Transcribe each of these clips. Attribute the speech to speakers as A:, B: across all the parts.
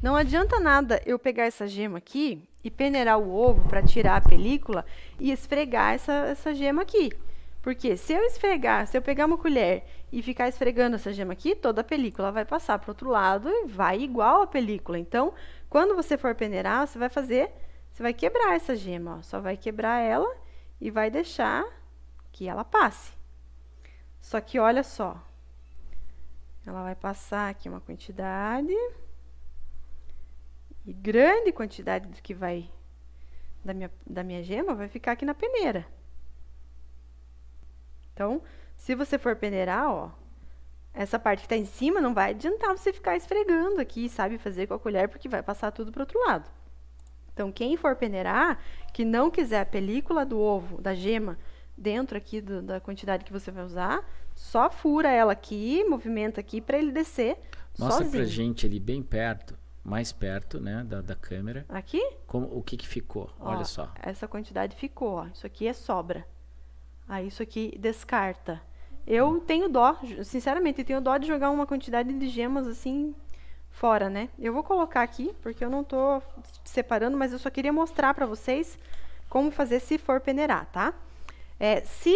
A: Não adianta nada eu pegar essa gema aqui e peneirar o ovo para tirar a película e esfregar essa, essa gema aqui. Porque se eu esfregar, se eu pegar uma colher e ficar esfregando essa gema aqui, toda a película vai passar para o outro lado e vai igual a película. Então, quando você for peneirar, você vai fazer, você vai quebrar essa gema, ó. só vai quebrar ela e vai deixar que ela passe. Só que olha só, ela vai passar aqui uma quantidade. E grande quantidade do que vai da minha, da minha gema vai ficar aqui na peneira. Então, se você for peneirar, ó, essa parte que está em cima não vai adiantar você ficar esfregando aqui, sabe, fazer com a colher, porque vai passar tudo para outro lado. Então, quem for peneirar, que não quiser a película do ovo, da gema, dentro aqui do, da quantidade que você vai usar, só fura ela aqui, movimenta aqui para ele descer Mostra sozinho. pra gente ali bem perto mais perto, né, da, da câmera. Aqui? Como, o que que ficou? Ó, Olha só. Essa quantidade ficou, ó. Isso aqui é sobra. Aí isso aqui descarta. Eu hum. tenho dó, sinceramente, eu tenho dó de jogar uma quantidade de gemas assim fora, né? Eu vou colocar aqui, porque eu não tô separando, mas eu só queria mostrar para vocês como fazer se for peneirar, tá? É, se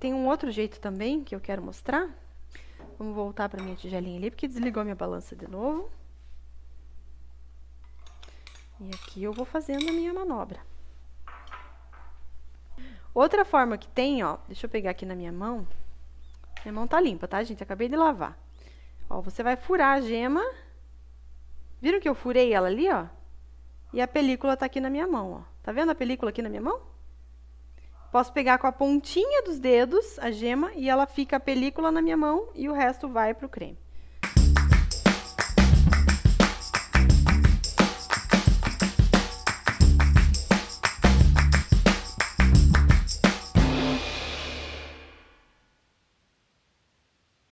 A: tem um outro jeito também que eu quero mostrar. Vamos voltar para minha tigelinha ali, porque desligou minha balança de novo. E aqui eu vou fazendo a minha manobra. Outra forma que tem, ó, deixa eu pegar aqui na minha mão. Minha mão tá limpa, tá, gente? Acabei de lavar. Ó, você vai furar a gema. Viram que eu furei ela ali, ó? E a película tá aqui na minha mão, ó. Tá vendo a película aqui na minha mão? Posso pegar com a pontinha dos dedos a gema e ela fica a película na minha mão e o resto vai pro creme.